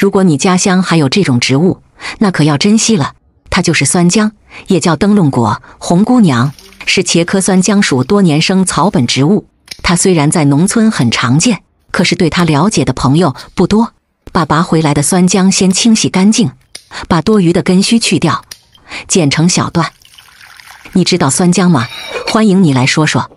如果你家乡还有这种植物，那可要珍惜了。它就是酸浆，也叫灯笼果、红姑娘，是茄科酸浆属多年生草本植物。它虽然在农村很常见，可是对它了解的朋友不多。把拔回来的酸浆先清洗干净，把多余的根须去掉，剪成小段。你知道酸浆吗？欢迎你来说说。